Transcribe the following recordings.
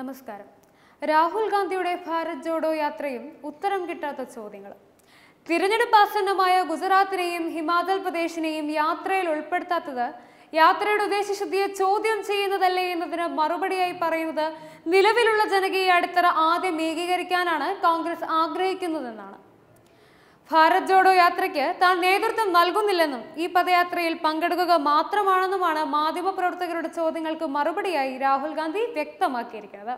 നമസ്കാരം രാഹുൽ ഗാന്ധിയുടെ ഭാരത് ജോഡോ യാത്രയും ഉത്തരം കിട്ടാത്ത ചോദ്യങ്ങൾ തിരഞ്ഞെടുപ്പ് ആസന്നമായ ഗുജറാത്തിനെയും ഹിമാചൽ പ്രദേശിനെയും യാത്രയിൽ ഉൾപ്പെടുത്താത്തത് യാത്രയുടെ ഉദ്ദേശശുദ്ധിയെ ചോദ്യം ചെയ്യുന്നതല്ലേ എന്നതിന് മറുപടിയായി പറയുന്നത് നിലവിലുള്ള ജനകീയ അടിത്തറ ആദ്യം ഏകീകരിക്കാനാണ് കോൺഗ്രസ് ആഗ്രഹിക്കുന്നതെന്നാണ് ഭാരത് ജോഡോ യാത്രയ്ക്ക് താൻ നേതൃത്വം നൽകുന്നില്ലെന്നും ഈ പദയാത്രയിൽ പങ്കെടുക്കുക മാത്രമാണെന്നുമാണ് മാധ്യമപ്രവർത്തകരുടെ ചോദ്യങ്ങൾക്ക് മറുപടിയായി രാഹുൽ ഗാന്ധി വ്യക്തമാക്കിയിരിക്കുന്നത്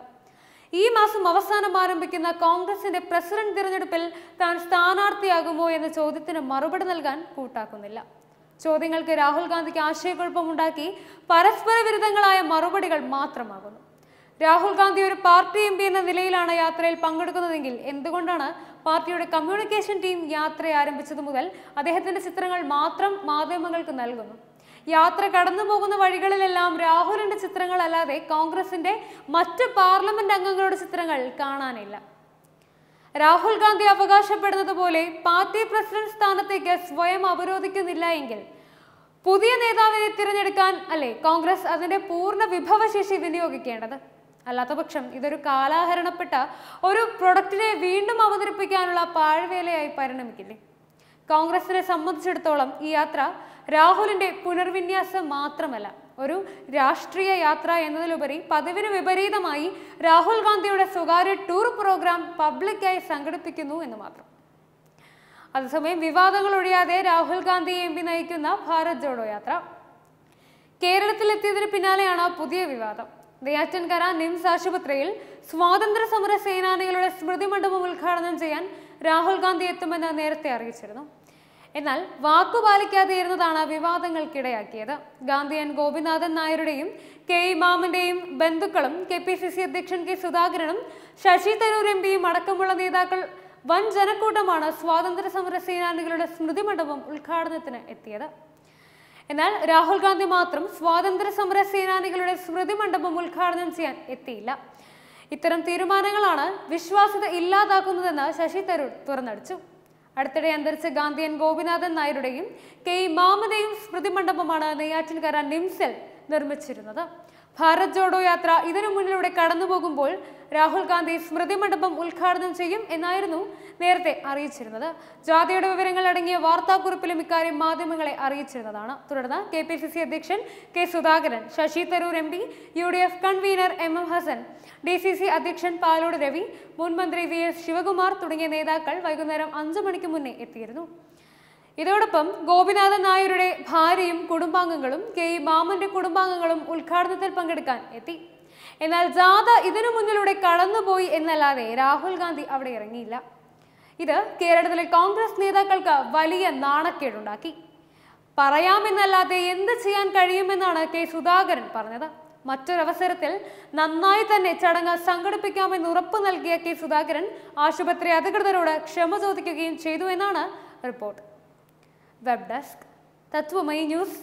ഈ മാസം അവസാനം ആരംഭിക്കുന്ന കോൺഗ്രസിന്റെ പ്രസിഡന്റ് തിരഞ്ഞെടുപ്പിൽ താൻ സ്ഥാനാർത്ഥിയാകുമോ എന്ന ചോദ്യത്തിന് മറുപടി നൽകാൻ കൂട്ടാക്കുന്നില്ല ചോദ്യങ്ങൾക്ക് രാഹുൽ ഗാന്ധിക്ക് ആശയക്കുഴപ്പമുണ്ടാക്കി പരസ്പര വിരുദ്ധങ്ങളായ മറുപടികൾ മാത്രമാകുന്നു രാഹുൽ ഗാന്ധി ഒരു പാർട്ടി എം പി എന്ന നിലയിലാണ് യാത്രയിൽ പങ്കെടുക്കുന്നതെങ്കിൽ എന്തുകൊണ്ടാണ് പാർട്ടിയുടെ കമ്മ്യൂണിക്കേഷൻ ടീം യാത്ര ആരംഭിച്ചത് മുതൽ അദ്ദേഹത്തിന്റെ ചിത്രങ്ങൾ മാത്രം മാധ്യമങ്ങൾക്ക് നൽകുന്നു യാത്ര കടന്നു പോകുന്ന വഴികളിലെല്ലാം രാഹുലിന്റെ ചിത്രങ്ങളല്ലാതെ കോൺഗ്രസിന്റെ മറ്റ് പാർലമെന്റ് അംഗങ്ങളുടെ ചിത്രങ്ങൾ കാണാനില്ല രാഹുൽ ഗാന്ധി അവകാശപ്പെടുന്നത് പോലെ പാർട്ടി പ്രസിഡന്റ് സ്ഥാനത്തേക്ക് സ്വയം അവരോധിക്കുന്നില്ല എങ്കിൽ പുതിയ നേതാവിനെ തിരഞ്ഞെടുക്കാൻ അല്ലെ കോൺഗ്രസ് അതിന്റെ പൂർണ്ണ വിഭവശേഷി വിനിയോഗിക്കേണ്ടത് അല്ലാത്തപക്ഷം ഇതൊരു കാലാഹരണപ്പെട്ട ഒരു പ്രൊഡക്റ്റിനെ വീണ്ടും അവതരിപ്പിക്കാനുള്ള പാഴ്വേലയായി പരിണമിക്കില്ലേ കോൺഗ്രസിനെ സംബന്ധിച്ചിടത്തോളം ഈ യാത്ര രാഹുലിന്റെ പുനർവിന്യാസം മാത്രമല്ല ഒരു രാഷ്ട്രീയ യാത്ര എന്നതിലുപരി പതിവിന് വിപരീതമായി രാഹുൽ ഗാന്ധിയുടെ സ്വകാര്യ ടൂർ പ്രോഗ്രാം പബ്ലിക്കായി സംഘടിപ്പിക്കുന്നു എന്ന് മാത്രം അതേസമയം വിവാദങ്ങൾ ഒഴിയാതെ രാഹുൽ ഗാന്ധി എം പി നയിക്കുന്ന ഭാരത് ജോഡോ യാത്ര കേരളത്തിലെത്തിയതിന് പിന്നാലെയാണ് പുതിയ വിവാദം നെയ്യാറ്റൻകര നിംസ് ആശുപത്രിയിൽ സ്വാതന്ത്ര്യ സമര സേനാനികളുടെ സ്മൃതി മണ്ഡപം ഉദ്ഘാടനം ചെയ്യാൻ രാഹുൽ ഗാന്ധി എത്തുമെന്ന് നേരത്തെ അറിയിച്ചിരുന്നു എന്നാൽ വാക്കു പാലിക്കാതെയിരുന്നതാണ് വിവാദങ്ങൾക്കിടയാക്കിയത് ഗാന്ധി ഗോപിനാഥൻ നായരുടെയും കെ ഇമാമിന്റെയും ബന്ധുക്കളും കെ പി സി സി അധ്യക്ഷൻ കെ സുധാകരനും ശശി തരൂർ എം പിയും അടക്കമുള്ള നേതാക്കൾ വൻ ജനക്കൂട്ടമാണ് സ്വാതന്ത്ര്യ സമര സേനാനികളുടെ സ്മൃതി മണ്ഡപം ഉദ്ഘാടനത്തിന് എത്തിയത് എന്നാൽ രാഹുൽ ഗാന്ധി മാത്രം സ്വാതന്ത്ര്യ സമര സേനാനികളുടെ സ്മൃതി മണ്ഡപം ഉദ്ഘാടനം ചെയ്യാൻ എത്തിയില്ല ഇത്തരം തീരുമാനങ്ങളാണ് വിശ്വാസ്യത ഇല്ലാതാക്കുന്നതെന്ന് ശശി തരൂർ തുറന്നടിച്ചു അടുത്തിടെ അന്തരിച്ച ഗാന്ധിയൻ ഗോപിനാഥൻ നായരുടെയും കെ മാമനെയും സ്മൃതി മണ്ഡപമാണ് നെയ്യാറ്റിൻകര നിംസൽ നിർമ്മിച്ചിരുന്നത് ഭാരത് ജോഡോ യാത്ര ഇതിനു മുന്നിലൂടെ കടന്നു പോകുമ്പോൾ രാഹുൽ ഗാന്ധി സ്മൃതി മണ്ഡപം ഉദ്ഘാടനം ചെയ്യും എന്നായിരുന്നു നേരത്തെ അറിയിച്ചിരുന്നത് ജാതിയുടെ വിവരങ്ങൾ അടങ്ങിയ വാർത്താക്കുറിപ്പിലും ഇക്കാര്യം മാധ്യമങ്ങളെ അറിയിച്ചിരുന്നതാണ് തുടർന്ന് കെ പി സി സി അധ്യക്ഷൻ K Sudhakaran Shashi Tharoor M P U D F convener M M Hassan D C C അധ്യക്ഷൻ പാലോട് രവി മുൻ മന്ത്രി വി എസ് ശിവകുമാർ തുടങ്ങിയ നേതാക്കൾ വൈകുന്നേരം അഞ്ചു മണിക്ക് മുന്നേ എത്തിയിരുന്നു ഇതോടൊപ്പം ഗോപിനാഥൻ നായരുടെ ഭാര്യയും കുടുംബാംഗങ്ങളും കെ മാമന്റെ കുടുംബാംഗങ്ങളും ഉദ്ഘാടനത്തിൽ പങ്കെടുക്കാൻ എത്തി എന്നാൽ ജാഥ ഇതിനു മുന്നിലൂടെ കടന്നുപോയി എന്നല്ലാതെ രാഹുൽ ഗാന്ധി അവിടെ ഇറങ്ങിയില്ല ഇത് കേരളത്തിലെ കോൺഗ്രസ് നേതാക്കൾക്ക് വലിയ നാണക്കേടുണ്ടാക്കി പറയാമെന്നല്ലാതെ എന്ത് ചെയ്യാൻ കഴിയുമെന്നാണ് കെ സുധാകരൻ പറഞ്ഞത് മറ്റൊരവസരത്തിൽ നന്നായി തന്നെ ചടങ്ങ് സംഘടിപ്പിക്കാമെന്ന് ഉറപ്പു നൽകിയ കെ സുധാകരൻ ആശുപത്രി അധികൃതരോട് ക്ഷമ ചോദിക്കുകയും ചെയ്തു എന്നാണ് report web desk Tatwamayi news